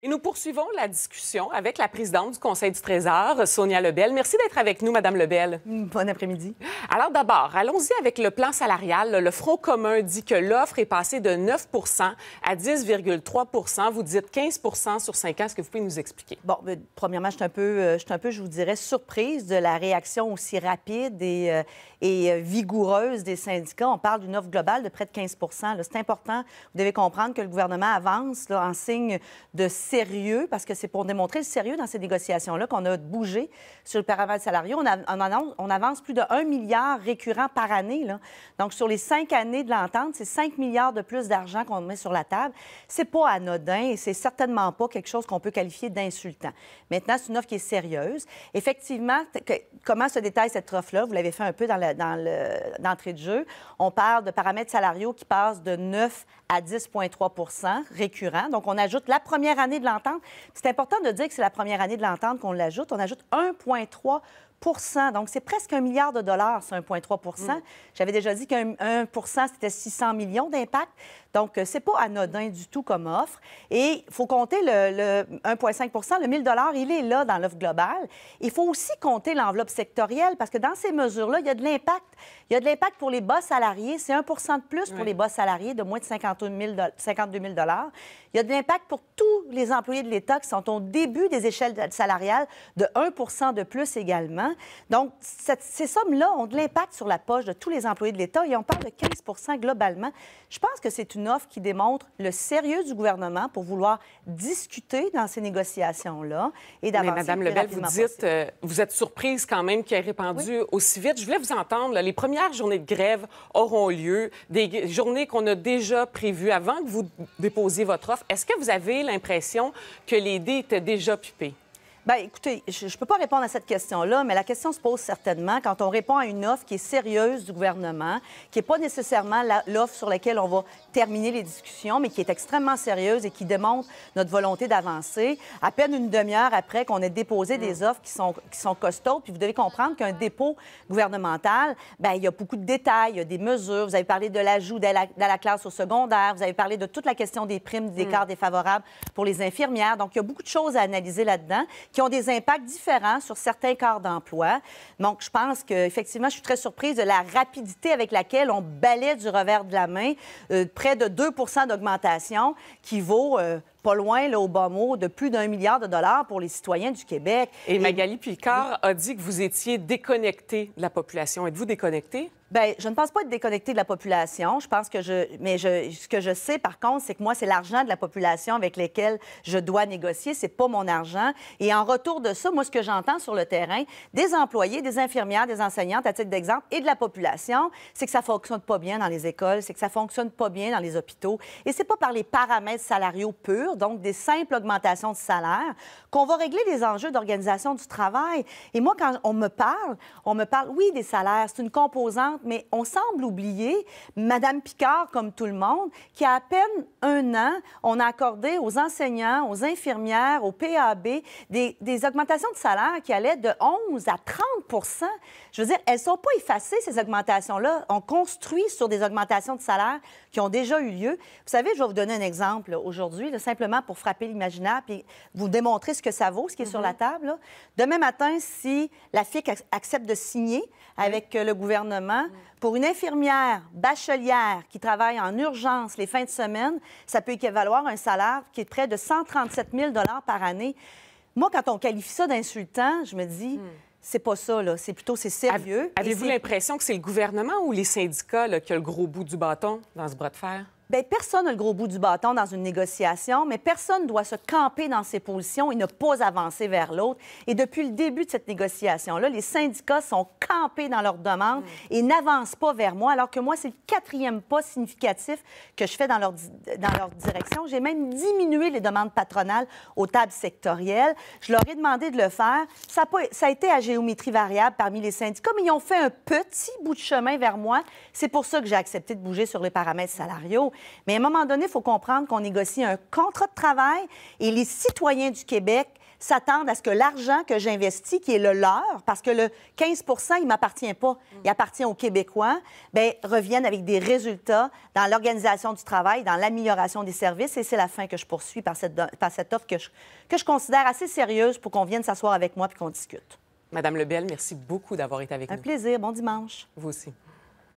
Et nous poursuivons la discussion avec la présidente du Conseil du Trésor, Sonia Lebel. Merci d'être avec nous, Madame Lebel. Mm, bon après-midi. Alors d'abord, allons-y avec le plan salarial. Le Front commun dit que l'offre est passée de 9 à 10,3 Vous dites 15 sur 5 ans. Est-ce que vous pouvez nous expliquer? Bon, ben, premièrement, je suis, un peu, euh, je un peu, je vous dirais, surprise de la réaction aussi rapide et, euh, et euh, vigoureuse des syndicats. On parle d'une offre globale de près de 15 C'est important. Vous devez comprendre que le gouvernement avance en signe de sérieux, parce que c'est pour démontrer le sérieux dans ces négociations-là qu'on a bougé sur le paramètre salarial. On, avance, plus de 1 milliard récurrent par année. Donc, sur les cinq années de l'entente, c'est 5 milliards de plus d'argent qu'on met sur la table. C'est pas anodin et c'est certainement pas quelque chose qu'on peut qualifier d'insultant. Maintenant, c'est une offre qui est sérieuse. Effectivement, comment se détaille cette offre-là? Vous l'avez fait un peu dans l'entrée de jeu. On parle de paramètres salariaux qui passent de 9 à 10,3 récurrents. Donc, on ajoute la première année de l'entente. C'est important de dire que c'est la première année de l'entente qu'on l'ajoute. On ajoute 1,3 donc, c'est presque un milliard de dollars, c'est 1,3 mm. J'avais déjà dit qu'un 1 c'était 600 millions d'impact. Donc, euh, c'est pas anodin du tout comme offre. Et il faut compter le, 1,5 le 1000 dollars, il est là dans l'offre globale. Il faut aussi compter l'enveloppe sectorielle parce que dans ces mesures-là, il y a de l'impact. Il y a de l'impact pour les bas salariés. C'est 1 de plus pour les bas salariés de moins de 52 000 Il y a de l'impact pour tous les employés de l'État qui sont au début des échelles salariales de 1 de plus également. Hein? Donc, ces sommes-là ont de l'impact sur la poche de tous les employés de l'État et on parle de 15 globalement. Je pense que c'est une offre qui démontre le sérieux du gouvernement pour vouloir discuter dans ces négociations-là et d'avancer. Mais Madame Lebel, vous dites, euh, vous êtes surprise quand même qu'il ait répandu aussi vite. Je voulais vous entendre. les premières journées de grève auront lieu, des journées qu'on a déjà prévues avant que vous déposiez votre offre. Est-ce que vous avez l'impression que les dés étaient déjà pipés? Bien, écoutez, je ne peux pas répondre à cette question-là, mais la question se pose certainement quand on répond à une offre qui est sérieuse du gouvernement, qui n'est pas nécessairement l'offre sur laquelle on va terminer les discussions, mais qui est extrêmement sérieuse et qui démontre notre volonté d'avancer. À peine une demi-heure après qu'on ait déposé des mm. offres qui sont, qui sont costaudes, puis vous devez comprendre qu'un dépôt gouvernemental, bien, il y a beaucoup de détails, il y a des mesures. Vous avez parlé de l'ajout de, la, classe au secondaire, vous avez parlé de toute la question des primes, des mm. écarts défavorables pour les infirmières. Donc, il y a beaucoup de choses à analyser là-dedans qui ont des impacts différents sur certains corps d'emploi. Donc, je pense qu'effectivement, je suis très surprise de la rapidité avec laquelle on balaie du revers de la main euh, près de 2 d'augmentation qui vaut... Euh, pas loin, là, au bas mot, de plus d'un milliard de dollars pour les citoyens du Québec. Et, Magali Picard a dit que vous étiez déconnecté de la population. Êtes-vous déconnecté? Bien, je ne pense pas être déconnecté de la population. Je pense que je. Mais je... ce que je sais, par contre, c'est que moi, c'est l'argent de la population avec lequel je dois négocier. C'est pas mon argent. Et en retour de ça, moi, ce que j'entends sur le terrain, des employés, des infirmières, des enseignantes, à titre d'exemple, et de la population, c'est que ça fonctionne pas bien dans les écoles, c'est que ça fonctionne pas bien dans les hôpitaux. Et c'est pas par les paramètres salariaux purs donc des simples augmentations de salaire, qu'on va régler les enjeux d'organisation du travail. Et moi, quand on me parle, on me parle, oui, des salaires, c'est une composante, mais on semble oublier Madame Picard, comme tout le monde, qui à peine un an, on a accordé aux enseignants, aux infirmières, aux PAB, des, des augmentations de salaire qui allaient de 11 à 30 Je veux dire, elles ne sont pas effacées, ces augmentations-là. On construit sur des augmentations de salaire qui ont déjà eu lieu. Vous savez, je vais vous donner un exemple aujourd'hui. Simplement, pour frapper l'imaginaire puis vous démontrer ce que ça vaut, ce qui est sur la mm-hmm. table. Demain matin, si la FIC accepte de signer mm. avec euh, le gouvernement mm. pour une infirmière bachelière qui travaille en urgence les fins de semaine, ça peut équivaloir un salaire qui est près de 137 000 par année. Moi, quand on qualifie ça d'insultant, je me dis... Mm. c'est pas ça, C'est plutôt, c'est sérieux. Avez-vous l'impression que c'est le gouvernement ou les syndicats qui a le gros bout du bâton dans ce bras de fer? Ben, personne n'a le gros bout du bâton dans une négociation, mais personne doit se camper dans ses positions et ne pas avancer vers l'autre. Et depuis le début de cette négociation-là, les syndicats sont campés dans leurs demandes mm. et n'avancent pas vers moi, alors que moi, c'est le quatrième pas significatif que je fais dans leur, dans leur direction. J'ai même diminué les demandes patronales aux tables sectorielles. Je leur ai demandé de le faire. Ça Ça a été à géométrie variable parmi les syndicats, mais ils ont fait un petit bout de chemin vers moi. C'est pour ça que j'ai accepté de bouger sur les paramètres salariaux. Mais à un moment donné, il faut comprendre qu'on négocie un contrat de travail et les citoyens du Québec s'attendent à ce que l'argent que j'investis, qui est le leur, parce que le 15 il ne m'appartient pas, il mm. appartient aux Québécois, bien, reviennent avec des résultats dans l'organisation du travail, dans l'amélioration des services. Et c'est la fin que je poursuis par cette, par cette offre que je, que je considère assez sérieuse pour qu'on vienne s'asseoir avec moi puis qu'on discute. Madame Lebel, merci beaucoup d'avoir été avec nous. Un plaisir. Bon dimanche. Vous aussi.